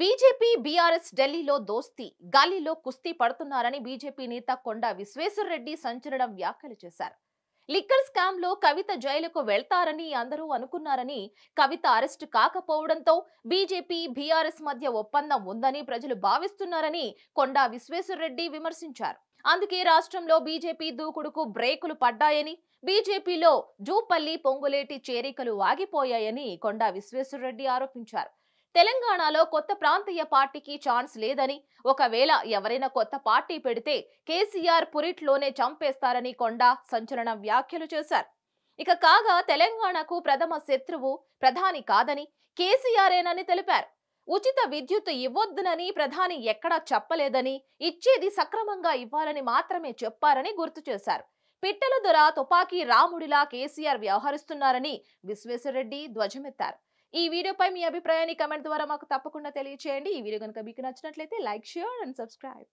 BJP BRS ఢిల్లీలో దోస్తీ గాలిలో కుస్తీ పడుతున్నారని బీజేపీ నేత కొండా విశ్వేశ్వరరెడ్డి సంచలనం వ్యాఖ్యలు చేశారు లిక్కర్ స్కామ్ లో కవిత జైలుకు వెళ్తారని అందరూ అనుకున్నారని కవిత అరెస్టు కాకపోవడంతో బీజేపీ బీఆర్ఎస్ మధ్య ఒప్పందం ఉందని ప్రజలు భావిస్తున్నారని కొండా విశ్వేశ్వరరెడ్డి విమర్శించారు అందుకే రాష్ట్రంలో బీజేపీ దూకుడుకు బ్రేకులు పడ్డాయని బీజేపీలో జూపల్లి పొంగులేటి చేరికలు ఆగిపోయాయని కొండా విశ్వేశ్వరరెడ్డి ఆరోపించారు తెలంగాణలో కొత్త ప్రాంతీయ పార్టీకి ఛాన్స్ లేదని ఒకవేళ ఎవరైనా కొత్త పార్టీ పెడితే కేసీఆర్ పురిట్లోనే చంపేస్తారని కొండా సంచలన వ్యాఖ్యలు చేశారు ఇక కాగా తెలంగాణకు ప్రథమ శత్రువు ప్రధాని కాదని కేసీఆరేనని తెలిపారు ఉచిత విద్యుత్ ఇవ్వొద్దునని ప్రధాని ఎక్కడా చెప్పలేదని ఇచ్చేది సక్రమంగా ఇవ్వాలని మాత్రమే చెప్పారని గుర్తు చేశారు పిట్టల దొర తుపాకీ రాముడిలా కేసీఆర్ వ్యవహరిస్తున్నారని విశ్వేశ్వరరెడ్డి ధ్వజమెత్తారు ఈ వీడియోపై మీ అభిప్రాయాన్ని కమెంట్ ద్వారా మాకు తప్పకుండా తెలియచేయండి ఈ వీడియో కనుక మీకు నచ్చినట్లయితే లైక్ షేర్ అండ్ సబ్స్క్రైబ్